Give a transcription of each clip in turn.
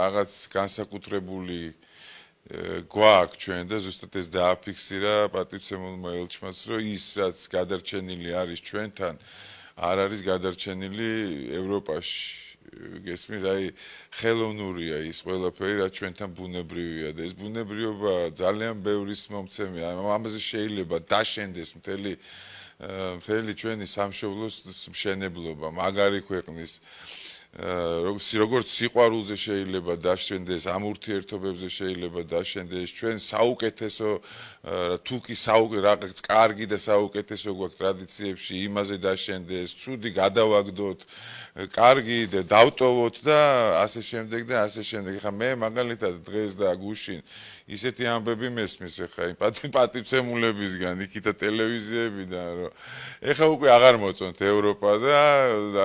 რაღაც განსაკუთრებული გვაქვს ჩვენ და ზუსტად ეს დააფიქსირა პატრიცემულმა ელჩმაც რომ ის რაც გადარჩენილი არის ჩვენთან არ არის გადარჩენილი ევროპაში გესმის აი ხელოვნურია ის ყველაფერი რაც ჩვენთან ბუნებრივია და ეს ბუნებრიობა ძალიან ბევრის მომცემი ამაზე შეიძლება დაშენდეს მთელი მთელი ჩვენი სამშობლოს მშენებლობა მაგარი ქვეყნის როგორც როგორც სიყვარულზე შეიძლება დაშენდეს, ამ ურთიერთობებზე შეიძლება დაშენდეს, ჩვენ საუკეთესო თუკი საუკეთ კარგი და საუკეთესო გვაქვს ტრადიციებში, იმაზე დაშენდეს, ცუდი გადავაგდოთ, კარგი და დავტოვოთ და ასე შემდეგ და ასე შემდეგ. ხა მე მაგალითად დღეს და გუშინ ისეთი ამბები მესმის ხა იმ პატიცემულებისგან, იქითა ტელევიზიებიდან, რომ ეხა უკვე აღარ მოწონთ ევროპა და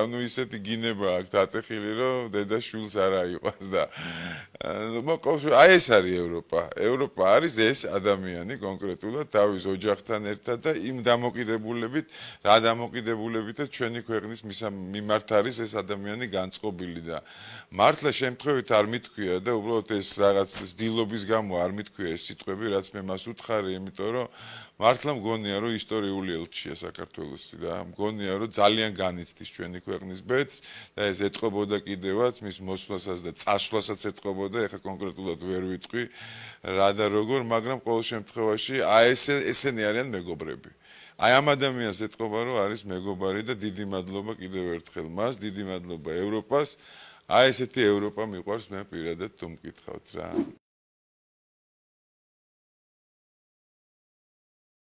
ანუ ისეთი გინება აქვს ხილი რომ დედა შულს არ აიყვას და მოკლედ აი ეს არის ევროპა. ევროპა არის ეს ადამიანი კონკრეტულად თავის ოჯახთან ერთად და იმ დამოკიდებულებით, რა დამოკიდებულებითაც ჩვენი ქვეყნის მიმართ არის ეს ადამიანი განწყობილი და მართლა შემთხვევით არ მithქვია და უბრალოდ ეს რაღაც ძილობის გამო არ მithქვია ეს სიტყვები, რაც მე მას უთხარი, იმიტომ რომ მართლა მგონია რომ ისტორიული ელჩია საქართველოს და მგონია რომ ძალიან განიცდის ჩვენი ქვეყნის ბედს და ეს ეთყობოდა კიდევაც მის მოსვლასაც და წასვლასაც ეთყობოდა და ეხა კონკრეტულად ვერ ვიტყვი რა და როგორ, მაგრამ ყოველ შემთხვევაში აი ესე ესენი არიან მეგობრები. აი ამ ადამიანს ეთქობა რომ არის მეგობარი და დიდი მადლობა კიდევ ერთხელ მას, დიდი მადლობა ევროპას. აი ესეთი ევროპა მიყვარს მე პირადად თუმკითხავთ რა.